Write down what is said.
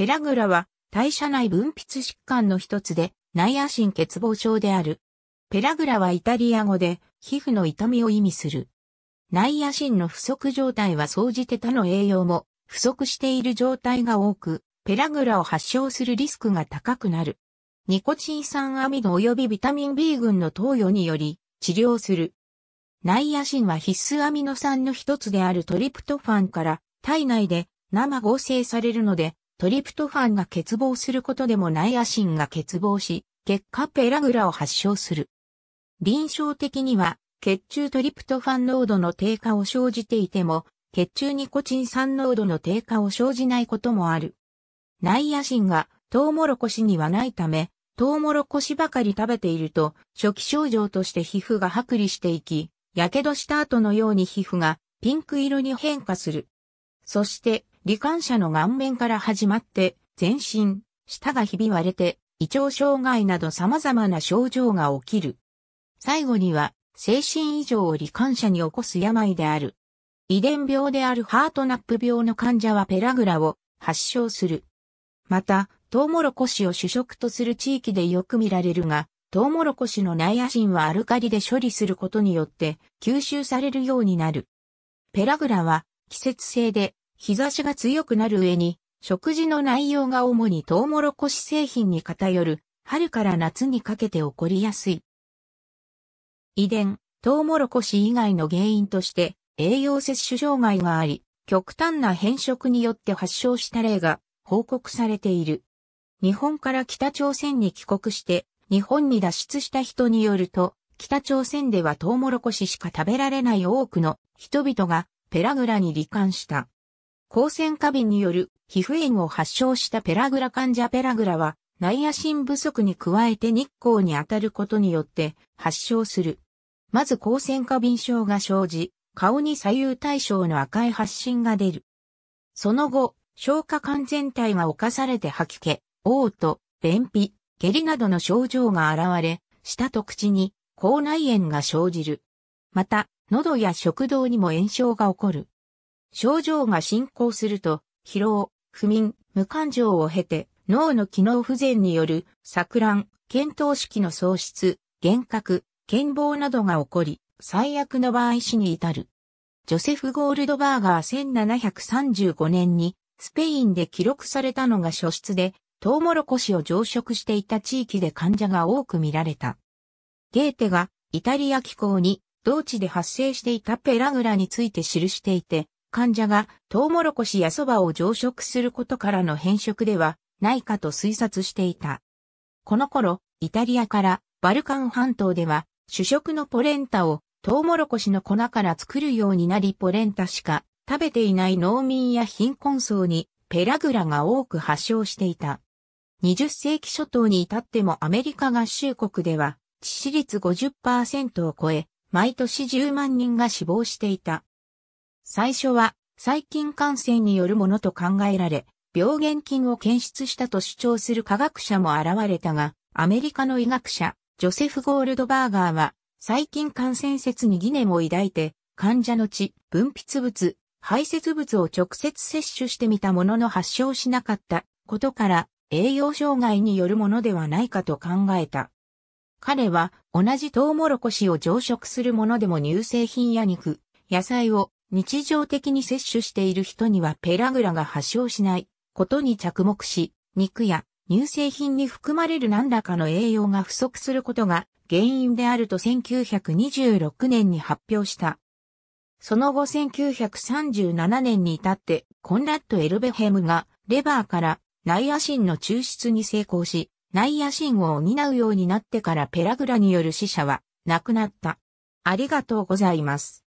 ペラグラは代謝内分泌疾患の一つで内野心欠乏症である。ペラグラはイタリア語で皮膚の痛みを意味する。内野心の不足状態は総じて他の栄養も不足している状態が多く、ペラグラを発症するリスクが高くなる。ニコチン酸アミド及びビタミン B 群の投与により治療する。内野心は必須アミノ酸の一つであるトリプトファンから体内で生合成されるのでトリプトファンが欠乏することでもナイアシンが欠乏し、結果ペラグラを発症する。臨床的には、血中トリプトファン濃度の低下を生じていても、血中ニコチン酸濃度の低下を生じないこともある。ナイアシンがトウモロコシにはないため、トウモロコシばかり食べていると、初期症状として皮膚が剥離していき、火傷した後のように皮膚がピンク色に変化する。そして、罹患者の顔面から始まって、全身、舌がひび割れて、胃腸障害など様々な症状が起きる。最後には、精神異常を罹患者に起こす病である。遺伝病であるハートナップ病の患者はペラグラを発症する。また、トウモロコシを主食とする地域でよく見られるが、トウモロコシのナイアシンはアルカリで処理することによって吸収されるようになる。ペラグラは季節性で日差しが強くなる上に、食事の内容が主にトウモロコシ製品に偏る、春から夏にかけて起こりやすい。遺伝、トウモロコシ以外の原因として栄養摂取障害があり、極端な変色によって発症した例が報告されている。日本から北朝鮮に帰国して日本に脱出した人によると、北朝鮮ではトウモロコシしか食べられない多くの人々がペラグラに罹患した。抗線過敏による皮膚炎を発症したペラグラ患者ペラグラは、ナイアシン不足に加えて日光に当たることによって発症する。まず抗線過敏症が生じ、顔に左右対称の赤い発疹が出る。その後、消化管全体が侵されて吐き気、嘔吐、便秘、下痢などの症状が現れ、舌と口に口内炎が生じる。また、喉や食道にも炎症が起こる。症状が進行すると、疲労、不眠、無感情を経て、脳の機能不全による、錯乱、検討式の喪失、幻覚、健忘などが起こり、最悪の場合死に至る。ジョセフ・ゴールドバーガー1735年に、スペインで記録されたのが初出で、トウモロコシを常食していた地域で患者が多く見られた。ゲーテがイタリア気候に同地で発生していたペラグラについて記していて、患者がトウモロコシや蕎麦を常食することからの変色ではないかと推察していた。この頃、イタリアからバルカン半島では主食のポレンタをトウモロコシの粉から作るようになりポレンタしか食べていない農民や貧困層にペラグラが多く発症していた。20世紀初頭に至ってもアメリカ合衆国では致死率50%を超え、毎年10万人が死亡していた。最初は細菌感染によるものと考えられ、病原菌を検出したと主張する科学者も現れたが、アメリカの医学者、ジョセフ・ゴールドバーガーは、細菌感染説に疑念を抱いて、患者の血、分泌物、排泄物を直接摂取してみたものの発症しなかったことから、栄養障害によるものではないかと考えた。彼は同じトウモロコシを常食するものでも乳製品や肉、野菜を日常的に摂取している人にはペラグラが発症しないことに着目し、肉や乳製品に含まれる何らかの栄養が不足することが原因であると1926年に発表した。その後1937年に至ってコンラッド・エルベヘムがレバーからナイアシンの抽出に成功し、ナイアシンを補うようになってからペラグラによる死者はなくなった。ありがとうございます。